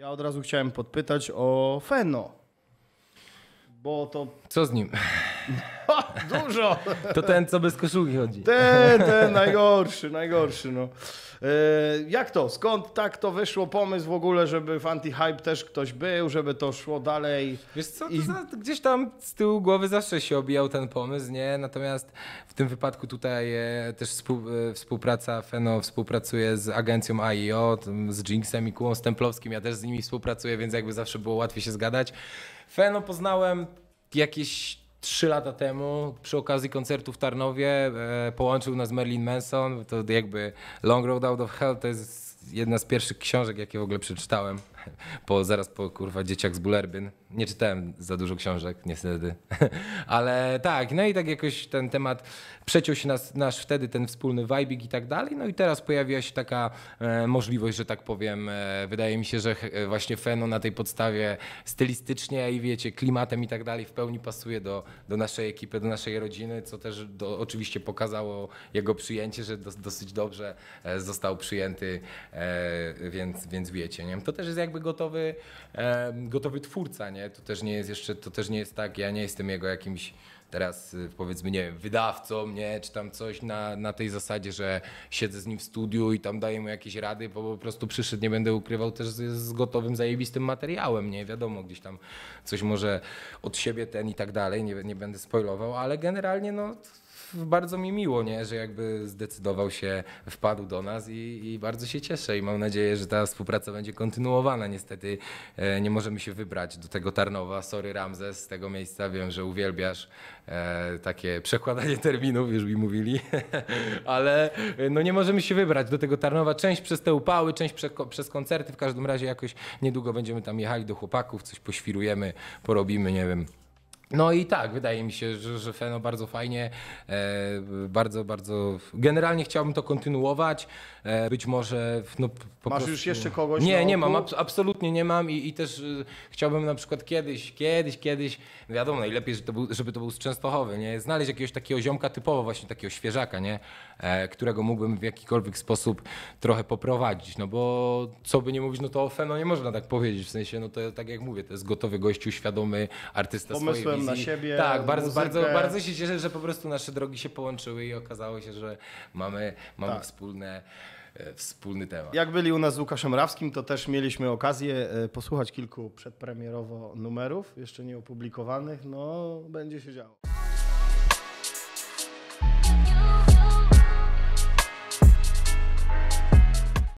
Ja od razu chciałem podpytać o Feno. Bo to. Co z nim? dużo! To ten, co bez koszulki chodzi. Ten, ten, najgorszy, najgorszy. No. E, jak to? Skąd tak to wyszło pomysł w ogóle, żeby w anti-hype też ktoś był, żeby to szło dalej? Wiesz co, I... za, gdzieś tam z tyłu głowy zawsze się obijał ten pomysł, nie? Natomiast w tym wypadku tutaj e, też współ, e, współpraca Feno współpracuje z agencją AIO, z Jinxem i Kułą Stemplowskim, ja też z nimi współpracuję, więc jakby zawsze było łatwiej się zgadać. Feno poznałem jakieś trzy lata temu przy okazji koncertu w Tarnowie e, połączył nas Merlin Manson, to jakby Long Road Out of Hell to jest jedna z pierwszych książek, jakie w ogóle przeczytałem, po, zaraz po kurwa dzieciach z Bulerbyn. Nie czytałem za dużo książek, niestety. Ale tak, no i tak jakoś ten temat przeciął się nas, nasz wtedy ten wspólny vibe i tak dalej. No i teraz pojawiła się taka e, możliwość, że tak powiem. E, wydaje mi się, że e, właśnie Feno na tej podstawie stylistycznie i wiecie, klimatem i tak dalej w pełni pasuje do, do naszej ekipy, do naszej rodziny, co też do, oczywiście pokazało jego przyjęcie, że do, dosyć dobrze e, został przyjęty E, więc, więc wiecie, nie? To też jest jakby gotowy, e, gotowy twórca, nie? To też nie jest jeszcze, to też nie jest tak, ja nie jestem jego jakimś teraz e, powiedzmy, nie wiem, wydawcą, nie, czy tam coś na, na tej zasadzie, że siedzę z nim w studiu i tam daję mu jakieś rady, bo po prostu przyszedł, nie będę ukrywał też z, z gotowym, zajebistym materiałem, nie, wiadomo, gdzieś tam coś może od siebie ten i tak dalej, nie, nie będę spoilował, ale generalnie no bardzo mi miło, nie? że jakby zdecydował się, wpadł do nas i, i bardzo się cieszę i mam nadzieję, że ta współpraca będzie kontynuowana. Niestety e, nie możemy się wybrać do tego Tarnowa. Sorry Ramzes, z tego miejsca wiem, że uwielbiasz e, takie przekładanie terminów, już mi mówili, ale e, no nie możemy się wybrać do tego Tarnowa. Część przez te upały, część prze, przez koncerty, w każdym razie jakoś niedługo będziemy tam jechali do chłopaków, coś poświrujemy, porobimy, nie wiem. No i tak, wydaje mi się, że, że Feno bardzo fajnie, e, bardzo, bardzo. Generalnie chciałbym to kontynuować. E, być może. No, po Masz prostu... już jeszcze kogoś? Nie, nie mam, ab absolutnie nie mam i, i też e, chciałbym na przykład kiedyś, kiedyś, kiedyś, no wiadomo, najlepiej, żeby to był, żeby to był z Częstochowy, nie? Znaleźć jakiegoś takiego ziomka typowo, właśnie takiego świeżaka, nie? E, którego mógłbym w jakikolwiek sposób trochę poprowadzić. No bo co by nie mówić, no to o Feno nie można tak powiedzieć. W sensie, no to tak jak mówię, to jest gotowy gościu, świadomy artysta Pomysłem. swojej na siebie. Tak, bardzo, bardzo, bardzo się cieszę, że po prostu nasze drogi się połączyły i okazało się, że mamy, mamy tak. wspólne e, wspólny temat. Jak byli u nas z Łukaszem Rawskim, to też mieliśmy okazję e, posłuchać kilku przedpremierowo numerów, jeszcze nie opublikowanych. No, będzie się działo.